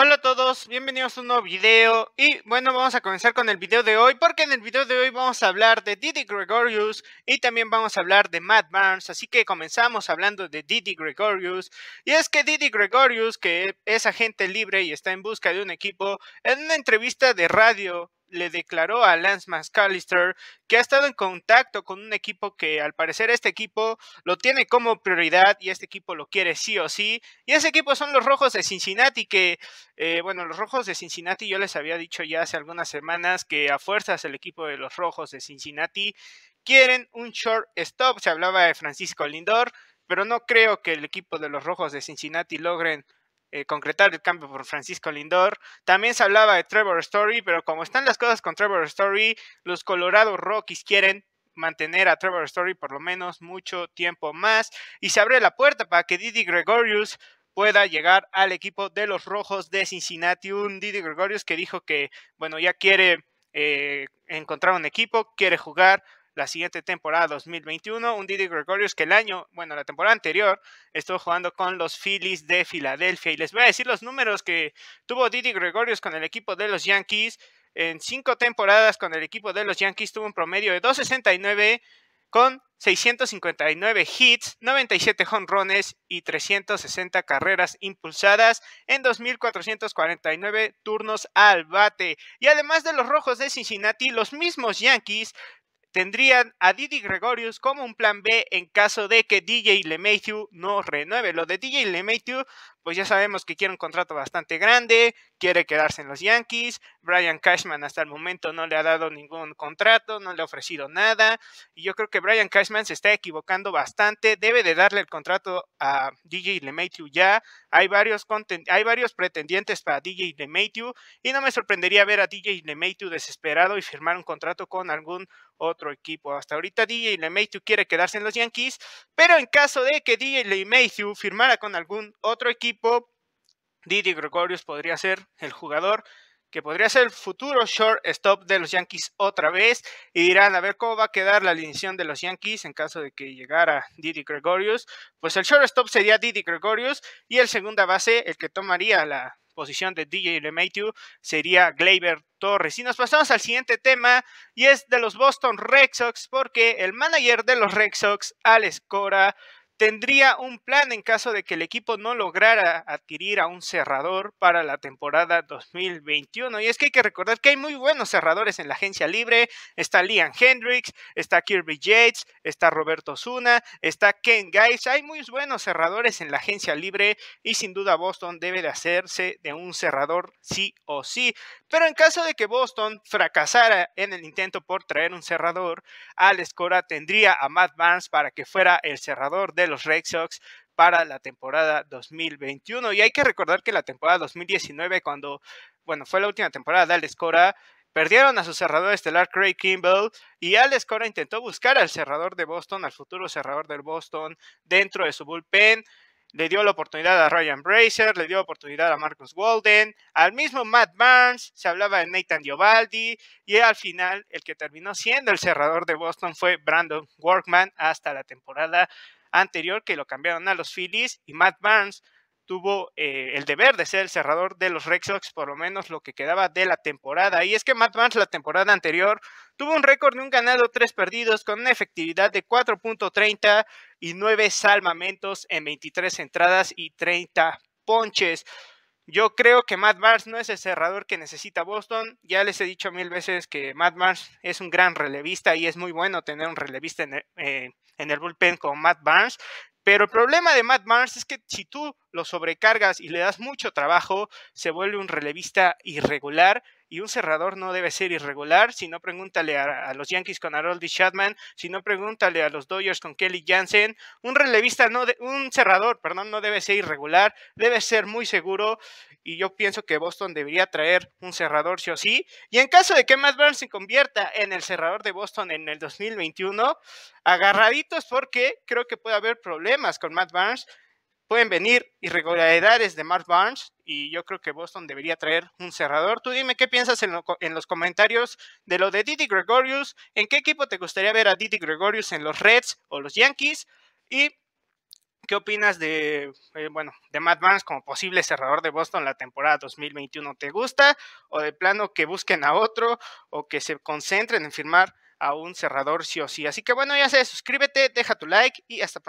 Hola a todos, bienvenidos a un nuevo video y bueno vamos a comenzar con el video de hoy porque en el video de hoy vamos a hablar de Didi Gregorius y también vamos a hablar de Matt Barnes, así que comenzamos hablando de Didi Gregorius y es que Didi Gregorius que es agente libre y está en busca de un equipo en una entrevista de radio le declaró a Lance McAllister que ha estado en contacto con un equipo que al parecer este equipo lo tiene como prioridad y este equipo lo quiere sí o sí. Y ese equipo son los Rojos de Cincinnati, que eh, bueno, los Rojos de Cincinnati yo les había dicho ya hace algunas semanas que a fuerzas el equipo de los Rojos de Cincinnati quieren un short stop. Se hablaba de Francisco Lindor, pero no creo que el equipo de los Rojos de Cincinnati logren eh, concretar el cambio por Francisco Lindor. También se hablaba de Trevor Story, pero como están las cosas con Trevor Story, los Colorado Rockies quieren mantener a Trevor Story por lo menos mucho tiempo más y se abre la puerta para que Didi Gregorius pueda llegar al equipo de los Rojos de Cincinnati. Un Didi Gregorius que dijo que, bueno, ya quiere eh, encontrar un equipo, quiere jugar, la siguiente temporada 2021, un Didi Gregorius que el año, bueno, la temporada anterior estuvo jugando con los Phillies de Filadelfia. Y les voy a decir los números que tuvo Didi Gregorius con el equipo de los Yankees. En cinco temporadas con el equipo de los Yankees tuvo un promedio de 269 con 659 hits, 97 jonrones y 360 carreras impulsadas en 2.449 turnos al bate. Y además de los rojos de Cincinnati, los mismos Yankees tendrían a Didi Gregorius como un plan B en caso de que DJ LeMayhew no renueve. Lo de DJ LeMayhew pues ya sabemos que quiere un contrato bastante grande, quiere quedarse en los Yankees, Brian Cashman hasta el momento no le ha dado ningún contrato, no le ha ofrecido nada, y yo creo que Brian Cashman se está equivocando bastante, debe de darle el contrato a DJ LeMahieu ya, hay varios, hay varios pretendientes para DJ LeMahieu, y no me sorprendería ver a DJ LeMahieu desesperado y firmar un contrato con algún otro equipo. Hasta ahorita DJ LeMahieu quiere quedarse en los Yankees, pero en caso de que DJ LeMahieu firmara con algún otro equipo, diddy Didi Gregorius podría ser el jugador que podría ser el futuro shortstop de los Yankees otra vez. Y dirán, a ver cómo va a quedar la alineación de los Yankees en caso de que llegara Didi Gregorius. Pues el shortstop sería Didi Gregorius y el segunda base, el que tomaría la posición de DJ LeMahieu, sería Gleyber Torres. Y nos pasamos al siguiente tema y es de los Boston Red Sox porque el manager de los Red Sox, Alex Cora, tendría un plan en caso de que el equipo no lograra adquirir a un cerrador para la temporada 2021. Y es que hay que recordar que hay muy buenos cerradores en la agencia libre. Está Liam Hendricks, está Kirby Yates, está Roberto Zuna, está Ken Geis. Hay muy buenos cerradores en la agencia libre y sin duda Boston debe de hacerse de un cerrador sí o sí. Pero en caso de que Boston fracasara en el intento por traer un cerrador, Alex Cora tendría a Matt Barnes para que fuera el cerrador de los Red Sox para la temporada 2021. Y hay que recordar que la temporada 2019, cuando, bueno, fue la última temporada de Alex Cora, Perdieron a su cerrador estelar Craig Kimball y Alex Cora intentó buscar al cerrador de Boston, al futuro cerrador del Boston, dentro de su bullpen le dio la oportunidad a Ryan Bracer, le dio la oportunidad a Marcus Walden, al mismo Matt Burns, se hablaba de Nathan Diobaldi, y al final el que terminó siendo el cerrador de Boston fue Brandon Workman hasta la temporada anterior que lo cambiaron a los Phillies y Matt Burns tuvo eh, el deber de ser el cerrador de los Red Sox, por lo menos lo que quedaba de la temporada. Y es que Matt Barnes la temporada anterior tuvo un récord de un ganado, tres perdidos, con una efectividad de 4.30 y nueve salvamentos en 23 entradas y 30 ponches. Yo creo que Matt Barnes no es el cerrador que necesita Boston. Ya les he dicho mil veces que Matt Barnes es un gran relevista y es muy bueno tener un relevista en el, eh, bullpen con Matt Barnes. Pero el problema de Matt Mars es que si tú lo sobrecargas y le das mucho trabajo, se vuelve un relevista irregular y un cerrador no debe ser irregular. Si no, pregúntale a, los Yankees con Haroldi Chapman, si no, pregúntale a los Dodgers con Kelly Jansen. Un relevista, no de, un cerrador, perdón, no debe ser irregular, debe ser muy seguro y yo pienso que Boston debería traer un cerrador sí o sí. Y en caso de que Matt Barnes se convierta en el cerrador de Boston en el 2021, agarraditos porque creo que puede haber problemas con Matt Barnes. Pueden venir irregularidades de Matt Barnes y yo creo que Boston debería traer un cerrador. Tú dime qué piensas en, en los comentarios de lo de Didi Gregorius, en qué equipo te gustaría ver a Didi Gregorius en los Reds o los Yankees y ¿Qué opinas de, eh, bueno, de Matt Barnes como posible cerrador de Boston la temporada 2021? ¿Te gusta? ¿O de plano que busquen a otro o que se concentren en firmar a un cerrador sí o sí? Así que bueno, ya sé, suscríbete, deja tu like y hasta pronto.